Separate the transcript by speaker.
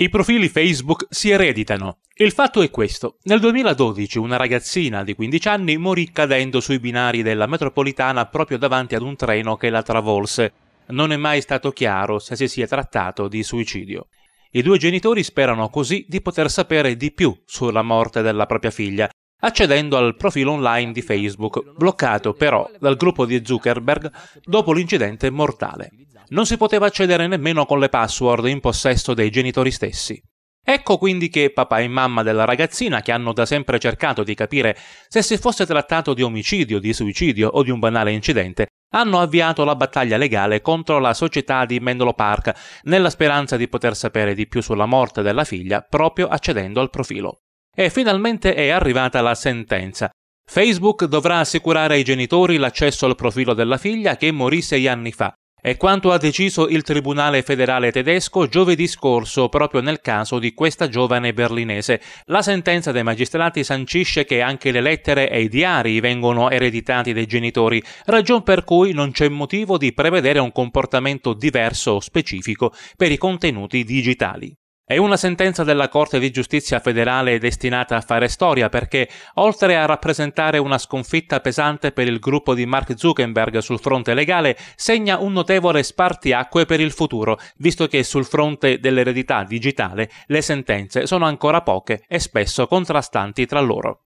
Speaker 1: I profili Facebook si ereditano. il fatto è questo. Nel 2012 una ragazzina di 15 anni morì cadendo sui binari della metropolitana proprio davanti ad un treno che la travolse. Non è mai stato chiaro se si sia trattato di suicidio. I due genitori sperano così di poter sapere di più sulla morte della propria figlia, accedendo al profilo online di Facebook, bloccato però dal gruppo di Zuckerberg dopo l'incidente mortale non si poteva accedere nemmeno con le password in possesso dei genitori stessi. Ecco quindi che papà e mamma della ragazzina, che hanno da sempre cercato di capire se si fosse trattato di omicidio, di suicidio o di un banale incidente, hanno avviato la battaglia legale contro la società di Menlo Park nella speranza di poter sapere di più sulla morte della figlia proprio accedendo al profilo. E finalmente è arrivata la sentenza. Facebook dovrà assicurare ai genitori l'accesso al profilo della figlia che morì sei anni fa, è quanto ha deciso il Tribunale federale tedesco giovedì scorso proprio nel caso di questa giovane berlinese. La sentenza dei magistrati sancisce che anche le lettere e i diari vengono ereditati dai genitori, ragion per cui non c'è motivo di prevedere un comportamento diverso o specifico per i contenuti digitali. È una sentenza della Corte di giustizia federale destinata a fare storia perché, oltre a rappresentare una sconfitta pesante per il gruppo di Mark Zuckerberg sul fronte legale, segna un notevole spartiacque per il futuro, visto che sul fronte dell'eredità digitale le sentenze sono ancora poche e spesso contrastanti tra loro.